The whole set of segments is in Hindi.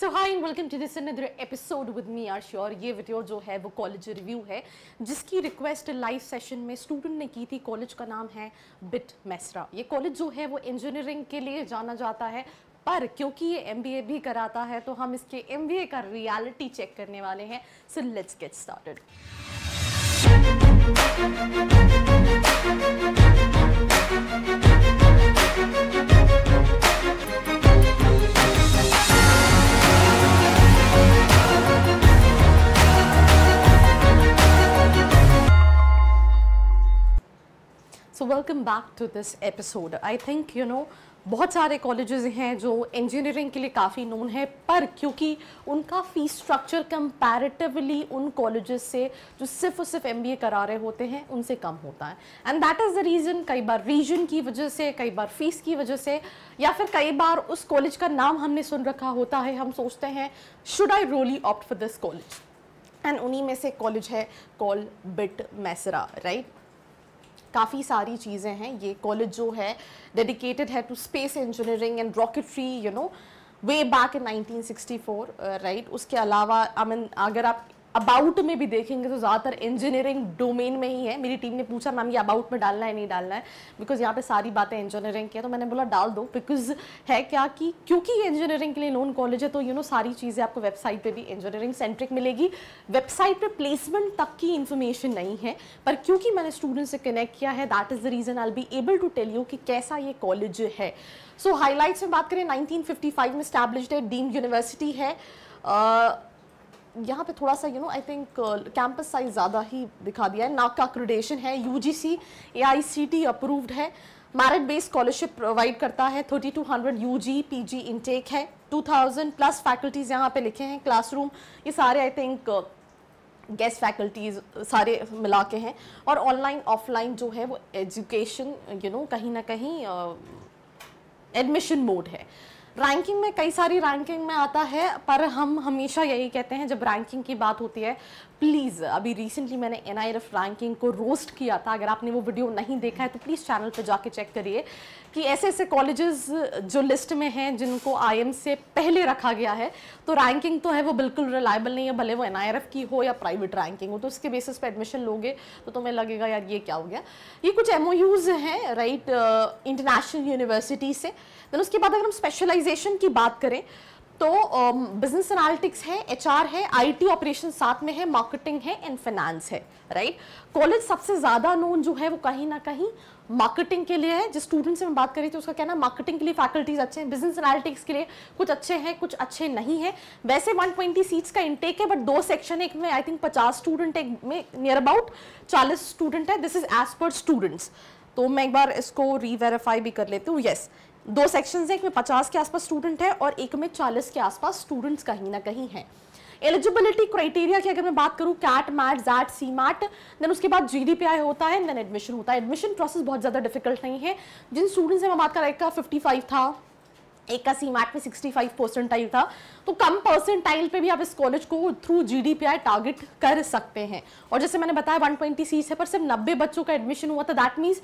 So hi and welcome to this another episode with me आर श्योर ये वीडियो जो है वो कॉलेज रिव्यू है जिसकी रिक्वेस्ट लाइव सेशन में स्टूडेंट ने की थी कॉलेज का नाम है बिट मैसरा ये कॉलेज जो है वो इंजीनियरिंग के लिए जाना जाता है पर क्योंकि ये एम भी कराता है तो हम इसके एम का रियलिटी चेक करने वाले हैं so let's get started welcome back to this episode I think you know बहुत सारे कॉलेजेस हैं जो इंजीनियरिंग के लिए काफ़ी नोन है पर क्योंकि उनका फ़ीस स्ट्रक्चर कंपैरेटिवली उन कॉलेजेस से जो सिर्फ और सिर्फ एमबीए करा रहे होते हैं उनसे कम होता है and that is the reason कई बार रीजन की वजह से कई बार फ़ीस की वजह से या फिर कई बार उस कॉलेज का नाम हमने सुन रखा होता है हम सोचते हैं should I really opt for this college and उन्हीं में से कॉलेज है कॉल बिट मैसरा राइट काफ़ी सारी चीज़ें हैं ये कॉलेज जो है डेडिकेटेड है to space engineering and rocketry you know way back in 1964 right uh, right? उसके अलावा आई I मीन mean, अगर आप अबाउट में भी देखेंगे तो ज़्यादातर इंजीनियरिंग डोमेन में ही है मेरी टीम ने पूछा मैम ये अबाउट में डालना है नहीं डालना है बिकॉज यहाँ पे सारी बातें इंजीनियरिंग की है तो मैंने बोला डाल दो बिकॉज है क्या कि क्योंकि ये इंजीनियरिंग के लिए लोन कॉलेज है तो यू you नो know, सारी चीज़ें आपको वेबसाइट पर भी इंजीनियरिंग सेंट्रिक मिलेगी वेबसाइट पर प्लेसमेंट तक की इन्फॉर्मेशन नहीं है पर क्योंकि मैंने स्टूडेंट से कनेक्ट किया है that is the reason I be able to tell you कि कैसा ये कॉलेज है सो so, हाईलाइट्स में बात करें 1955 में स्टैब्लिश है डीम यूनिवर्सिटी है uh, यहाँ पे थोड़ा सा you know I think campus size ज़्यादा ही दिखा दिया है नाक का क्रिडेशन है U G C A I C T approved है मैरिट बेस्ड स्कॉलरशिप प्रोवाइड करता है thirty two hundred U G P G intake है टू थाउजेंड प्लस फैकल्टीज़ यहाँ पे लिखे हैं क्लासरूम ये सारे आई थिंक गेस्ट फैकल्टीज सारे मिला के हैं और ऑनलाइन ऑफलाइन जो है वो एजुकेशन यू नो कहीं ना कहीं एडमिशन uh, मोड है रैंकिंग में कई सारी रैंकिंग में आता है पर हम हमेशा यही कहते हैं जब रैंकिंग की बात होती है प्लीज़ अभी रिसेंटली मैंने एन आई एफ रैंकिंग को रोस्ट किया था अगर आपने वो वीडियो नहीं देखा है तो प्लीज़ चैनल पर जाके चेक करिए कि ऐसे ऐसे कॉलेजेस जो लिस्ट में हैं जिनको आई से पहले रखा गया है तो रैंकिंग तो है वो बिल्कुल रिलायबल नहीं है भले वो एन की हो या प्राइवेट रैंकिंग हो तो उसके बेसिस पर एडमिशन लोगे तो तुम्हें लगेगा यार ये क्या हो गया ये कुछ एम हैं राइट इंटरनेशनल यूनिवर्सिटी से देन उसके बाद अगर हम स्पेशलाइजेशन की बात करें तो बिजनेस um, एनालिटिक्स है एच है आईटी ऑपरेशन साथ में है मार्केटिंग है एंड फाइनेंस है राइट कॉलेज सबसे ज़्यादा नोन जो है वो कहीं ना कहीं मार्केटिंग के लिए है जिस स्टूडेंट से मैं बात रही थी उसका कहना मार्केटिंग के लिए फैकल्टीज अच्छे हैं बिजनेस एनालिटिक्स के लिए कुछ अच्छे हैं कुछ अच्छे नहीं हैं वैसे 120 सीट्स का इंटेक है बट दो सेक्शन एक में आई थिंक 50 स्टूडेंट एक में नियर अबाउट 40 स्टूडेंट है दिस इज एज पर स्टूडेंट्स तो मैं एक बार इसको रीवेरीफाई भी कर लेती हूँ येस yes. दो सेक्शन हैं एक में पचास के आसपास स्टूडेंट है और एक में चालीस के आसपास स्टूडेंट्स कहीं ना कहीं हैं एलिजिबिलिटी क्राइटेरिया की अगर मैं बात करूँ CAT MAT XAT C MAT then उसके बाद जी होता है देन एडमिशन होता है एडमिशन प्रोसेस बहुत ज़्यादा डिफिकल्ट नहीं है जिन स्टूडेंट्स से मैं बात कर रहा था फिफ्टी था एक का सी मैट में फाइव परसेंटाइल था तो कम परसेंटाइल पे भी आप इस कॉलेज को थ्रू जी टारगेट कर सकते हैं और जैसे मैंने बताया 120 सीट्स है पर सिर्फ नब्बे बच्चों का एडमिशन हुआ था दैट मीन्स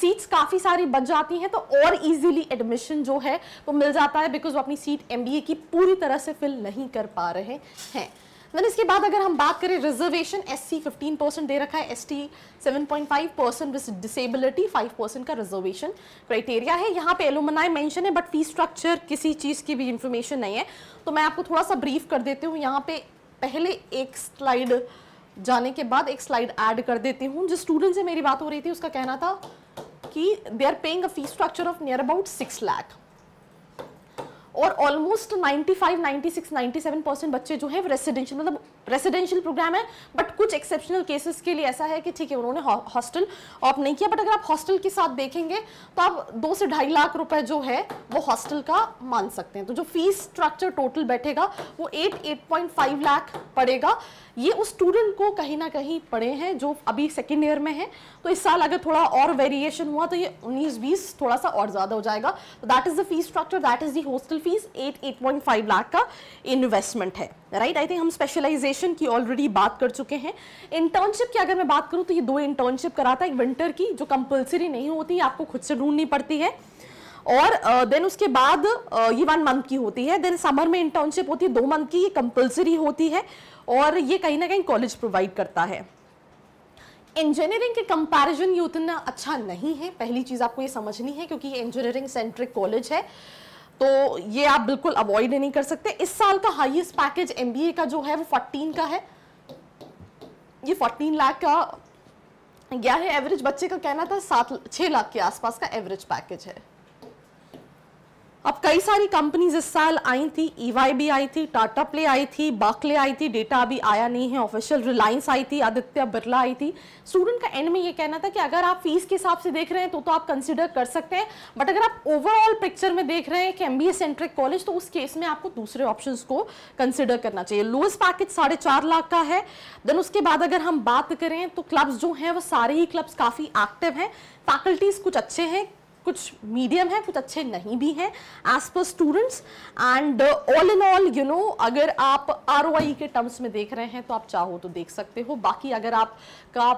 सीट्स काफ़ी सारी बच जाती हैं तो और इजीली एडमिशन जो है वो मिल जाता है बिकॉज वो अपनी सीट एम की पूरी तरह से फिल नहीं कर पा रहे हैं देन इसके बाद अगर हम बात करें रिजर्वेशन सी फिफ्टीन परसेंट दे रखा है point five percent with disability 5 percent का रिजर्वेशन क्राइटेरिया है यहाँ पे एलोमनाई मेंशन है बट फी स्ट्रक्चर किसी चीज़ की भी इंफॉर्मेशन नहीं है तो मैं आपको थोड़ा सा ब्रीफ कर देती हूँ यहाँ पे पहले एक स्लाइड जाने के बाद एक स्लाइड ऐड कर देती हूँ जिस स्टूडेंट से मेरी बात हो रही थी उसका कहना था कि they are paying a fee structure of near about six lakh और ऑलमोस्ट 95, 96, 97 परसेंट बच्चे जो है रेसिडेंशियल मतलब रेसिडेंशियल प्रोग्राम है बट कुछ एक्सेप्शनल केसेस के लिए ऐसा है कि ठीक है उन्होंने हॉस्टल ऑप नहीं किया बट अगर आप हॉस्टल के साथ देखेंगे तो आप दो से ढाई लाख रुपए जो है वो हॉस्टल का मान सकते हैं तो जो फीस स्ट्रक्चर टोटल बैठेगा वो eight eight point five lakh पड़ेगा ये उस स्टूडेंट को कहीं ना कहीं पढ़े हैं जो अभी सेकेंड ईयर में है तो इस साल अगर थोड़ा और वेरिएशन हुआ तो ये उन्नीस बीस थोड़ा सा और ज़्यादा हो जाएगा तो that is the fees structure that is the hostel fees eight eight point five lakh का इन्वेस्टमेंट है राइट आई थिंक हम स्पेशलाइजेशन एजुकेशन की ऑलरेडी बात कर चुके हैं इंटर्नशिप की अगर मैं बात करूँ तो ये दो इंटर्नशिप कराता है एक विंटर की जो कंपल्सरी नहीं होती आपको खुद से ढूंढनी पड़ती है और देन उसके बाद ये वन मंथ की होती है देन समर में इंटर्नशिप होती है दो मंथ की ये कंपल्सरी होती है और ये कहीं ना कहीं कॉलेज प्रोवाइड करता है इंजीनियरिंग के कंपैरिजन ये उतना अच्छा नहीं है पहली चीज़ आपको ये समझनी है क्योंकि ये इंजीनियरिंग सेंट्रिक कॉलेज है तो ये आप बिल्कुल अवॉइड नहीं कर सकते इस साल का हाईएस्ट पैकेज एमबीए का जो है वो 14 का है ये 14 लाख का गया है एवरेज बच्चे का कहना था सात छह लाख के आसपास का एवरेज पैकेज है अब कई सारी कंपनीज इस साल आई थी ईवाई e भी आई थी टाटा प्ले आई थी बाकले आई थी डेटा अभी आया नहीं है ऑफिशियल रिलायंस आई थी आदित्य बिरला आई थी स्टूडेंट का एंड में ये कहना था कि अगर आप फीस के हिसाब से देख रहे हैं तो तो आप कंसिडर कर सकते हैं बट अगर आप ओवरऑल पिक्चर में देख रहे हैं कि एम सेंट्रिक कॉलेज तो उस केस में आपको दूसरे ऑप्शन को कंसिडर करना चाहिए लोएस्ट पैकेज साढ़े चार लाख का है देन उसके बाद अगर हम बात करें तो क्लब्स जो हैं वो सारे ही क्लब्स काफ़ी एक्टिव हैं फैकल्टीज़ कुछ अच्छे हैं कुछ मीडियम है कुछ अच्छे नहीं भी हैं एज पर students and all in all you know अगर आप आर के टर्म्स में देख रहे हैं तो आप चाहो तो देख सकते हो बाकी अगर आपका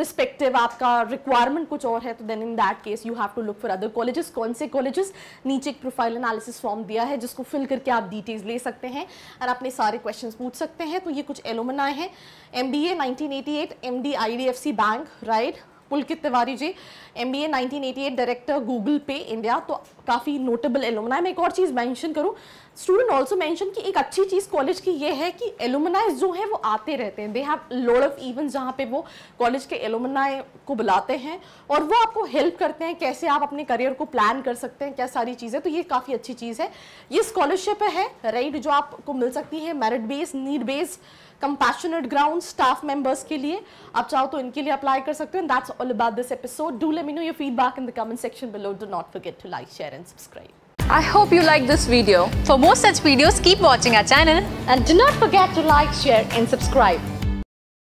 प्रस्पेक्टिव आपका रिक्वायरमेंट कुछ और है तो then in that case you have to look for other colleges कौन से कॉलेजेस नीचे एक प्रोफाइल एनालिसिस फॉर्म दिया है जिसको फिल करके आप डिटेल्स ले सकते हैं और अपने सारे क्वेश्चंस पूछ सकते हैं तो ये कुछ एलोमनाए हैं M B A nineteen eighty eight M D I D F C bank right Pulkit Tiwari ji M B director Google Pay India तो काफ़ी नोटेबल एलुमनाई मैं एक और चीज़ मेंशन करूं स्टूडेंट ऑल्सो मेंशन कि एक अच्छी चीज़ कॉलेज की ये है कि एलोमनाइज जो है वो आते रहते हैं they have load of event जहाँ पे वो कॉलेज के एलुमनाई को बुलाते हैं और वो आपको हेल्प करते हैं कैसे आप अपने करियर को प्लान कर सकते हैं क्या सारी चीज़ें तो ये काफ़ी अच्छी चीज़ है ये स्कॉलरशिप है राइट जो आपको मिल सकती है merit based need based compassionate ground staff members के लिए आप चाहो तो इनके लिए अप्लाई कर सकते हैं that's all about this episode do let me know your feedback in the comment section below do not forget to like share and subscribe I hope you like this video. For more such videos, keep watching our channel and do not forget to like, share and subscribe.